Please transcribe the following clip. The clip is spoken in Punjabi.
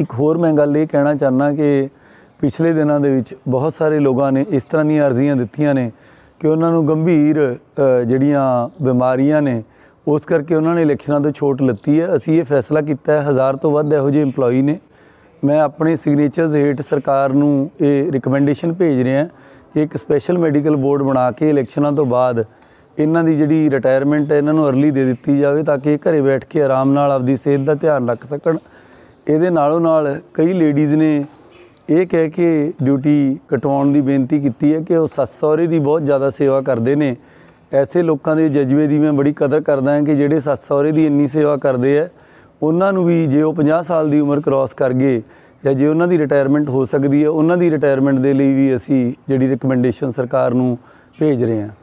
ਇੱਕ ਹੋਰ ਮੈਂ ਗੱਲ ਇਹ ਕਹਿਣਾ ਚਾਹਨਾ ਕਿ ਪਿਛਲੇ ਦਿਨਾਂ ਦੇ ਵਿੱਚ ਬਹੁਤ ਸਾਰੇ ਲੋਕਾਂ ਨੇ ਇਸ ਤਰ੍ਹਾਂ ਦੀਆਂ ਅਰਜ਼ੀਆਂ ਦਿੱਤੀਆਂ ਨੇ ਕਿ ਉਹਨਾਂ ਨੂੰ ਗੰਭੀਰ ਜਿਹੜੀਆਂ ਬਿਮਾਰੀਆਂ ਨੇ ਉਸ ਕਰਕੇ ਉਹਨਾਂ ਨੇ ਇਲੈਕਸ਼ਨਾਂ ਤੋਂ ਛੋਟ ਲੱਤੀ ਹੈ ਅਸੀਂ ਇਹ ਫੈਸਲਾ ਕੀਤਾ ਹੈ ਹਜ਼ਾਰ ਤੋਂ ਵੱਧ ਇਹੋ ਜਿਹੇ EMPLOYE ਨੇ ਮੈਂ ਆਪਣੇ ਸਿਗਨੇਚਰਸ ਹੇਟ ਸਰਕਾਰ ਨੂੰ ਇਹ ਰეკਮੈਂਡੇਸ਼ਨ ਭੇਜ ਰਿਹਾ ਕਿ ਇੱਕ ਸਪੈਸ਼ਲ ਮੈਡੀਕਲ ਬੋਰਡ ਬਣਾ ਕੇ ਇਲੈਕਸ਼ਨਾਂ ਤੋਂ ਬਾਅਦ ਇਹਨਾਂ ਦੀ ਜਿਹੜੀ ਰਿਟਾਇਰਮੈਂਟ ਹੈ ਇਹਨਾਂ ਨੂੰ अर्ਲੀ ਦੇ ਦਿੱਤੀ ਜਾਵੇ ਤਾਂ ਕਿ ਇਹ ਘਰੇ ਬੈਠ ਕੇ ਆਰਾਮ ਨਾਲ ਆਪਦੀ ਸਿਹਤ ਦਾ ਧਿਆਨ ਰੱਖ ਸਕਣ ਇਹਦੇ ਨਾਲੋਂ ਨਾਲ ਕਈ ਲੇਡੀਜ਼ ਨੇ ਇਹ ਕਹਿ ਕੇ ਡਿਊਟੀ ਕਟਵਾਉਣ ਦੀ ਬੇਨਤੀ ਕੀਤੀ ਹੈ ਕਿ ਉਹ ਸੱਸ ਸਹੁਰੇ ਦੀ ਬਹੁਤ ਜ਼ਿਆਦਾ ਸੇਵਾ ਕਰਦੇ ਨੇ ਐਸੇ ਲੋਕਾਂ ਦੇ ਜਜ਼ਬੇ ਦੀ ਮੈਂ ਬੜੀ ਕਦਰ ਕਰਦਾ ਹਾਂ ਕਿ ਜਿਹੜੇ ਸੱਸ ਸਹੁਰੇ ਦੀ ਇੰਨੀ ਸੇਵਾ ਕਰਦੇ ਆ ਉਹਨਾਂ ਨੂੰ ਵੀ ਜੇ ਉਹ 50 ਸਾਲ ਦੀ ਉਮਰ ਕ੍ਰਾਸ ਕਰ ਗਏ ਜਾਂ ਜੇ ਉਹਨਾਂ ਦੀ ਰਿਟਾਇਰਮੈਂਟ ਹੋ ਸਕਦੀ ਹੈ ਉਹਨਾਂ ਦੀ ਰਿਟਾਇਰਮੈਂਟ ਦੇ ਲਈ ਵੀ ਅਸੀਂ ਜਿਹੜੀ ਰეკਮੈਂਡੇਸ਼ਨ ਸਰਕਾਰ ਨੂੰ ਭੇਜ ਰਹੇ ਹਾਂ